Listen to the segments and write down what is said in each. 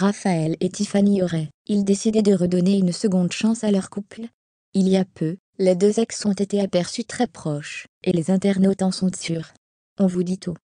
Raphaël et Tiffany auraient, ils décidé de redonner une seconde chance à leur couple. Il y a peu, les deux ex ont été aperçus très proches, et les internautes en sont sûrs. On vous dit tout.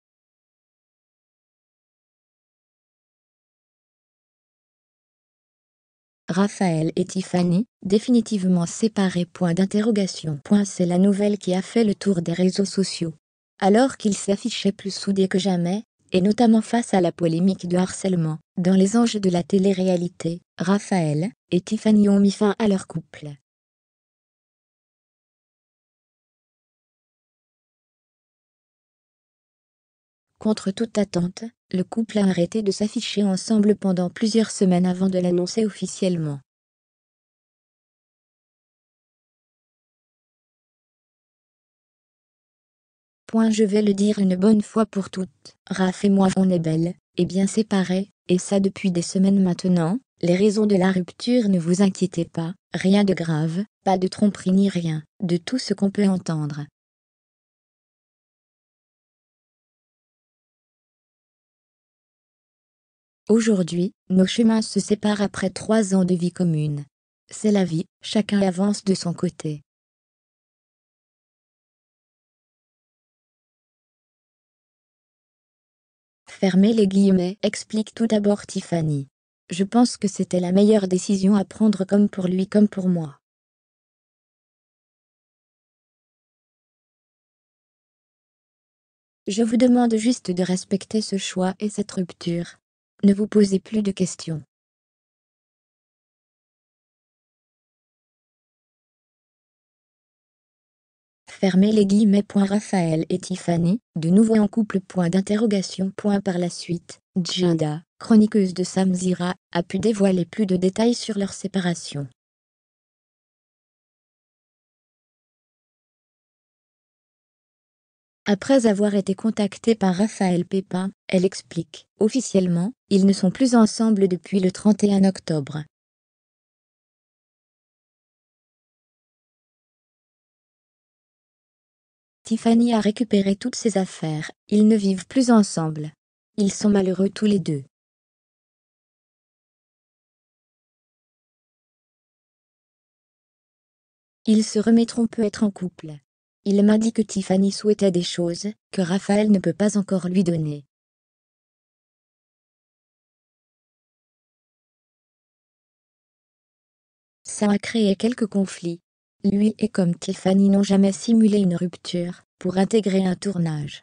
Raphaël et Tiffany, définitivement séparés. Point d'interrogation. C'est la nouvelle qui a fait le tour des réseaux sociaux. Alors qu'ils s'affichaient plus soudés que jamais, et notamment face à la polémique de harcèlement. Dans Les Anges de la télé-réalité, Raphaël et Tiffany ont mis fin à leur couple. Contre toute attente, le couple a arrêté de s'afficher ensemble pendant plusieurs semaines avant de l'annoncer officiellement. Point je vais le dire une bonne fois pour toutes. Raph et moi on est belles, et bien séparées, et ça depuis des semaines maintenant. Les raisons de la rupture ne vous inquiétez pas, rien de grave, pas de tromperie ni rien, de tout ce qu'on peut entendre. Aujourd'hui, nos chemins se séparent après trois ans de vie commune. C'est la vie, chacun avance de son côté. Fermez les guillemets, explique tout d'abord Tiffany. Je pense que c'était la meilleure décision à prendre comme pour lui comme pour moi. Je vous demande juste de respecter ce choix et cette rupture. Ne vous posez plus de questions. Fermez les guillemets. Raphaël et Tiffany, de nouveau en couple. Par la suite, Jinda, chroniqueuse de Samzira, a pu dévoiler plus de détails sur leur séparation. Après avoir été contactée par Raphaël Pépin, elle explique. Officiellement, ils ne sont plus ensemble depuis le 31 octobre. Tiffany a récupéré toutes ses affaires, ils ne vivent plus ensemble. Ils sont malheureux tous les deux. Ils se remettront peut-être en couple. Il m'a dit que Tiffany souhaitait des choses que Raphaël ne peut pas encore lui donner. Ça a créé quelques conflits, lui et comme Tiffany n'ont jamais simulé une rupture, pour intégrer un tournage.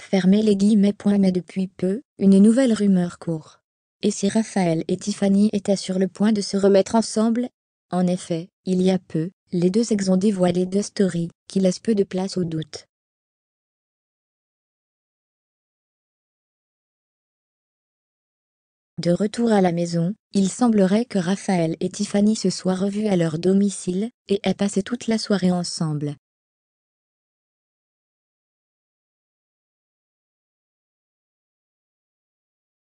Fermez les guillemets. mais depuis peu, une nouvelle rumeur court. Et si Raphaël et Tiffany étaient sur le point de se remettre ensemble En effet, il y a peu, les deux ex ont dévoilé deux stories, qui laissent peu de place au doute. De retour à la maison, il semblerait que Raphaël et Tiffany se soient revus à leur domicile et aient passé toute la soirée ensemble.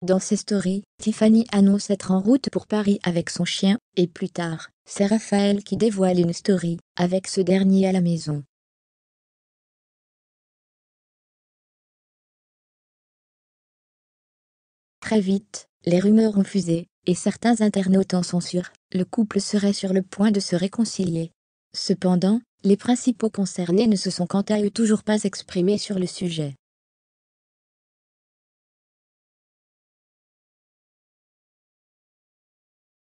Dans ces stories, Tiffany annonce être en route pour Paris avec son chien, et plus tard, c'est Raphaël qui dévoile une story, avec ce dernier à la maison. Très vite, les rumeurs ont fusé, et certains internautes en sont sûrs, le couple serait sur le point de se réconcilier. Cependant, les principaux concernés ne se sont quant à eux toujours pas exprimés sur le sujet.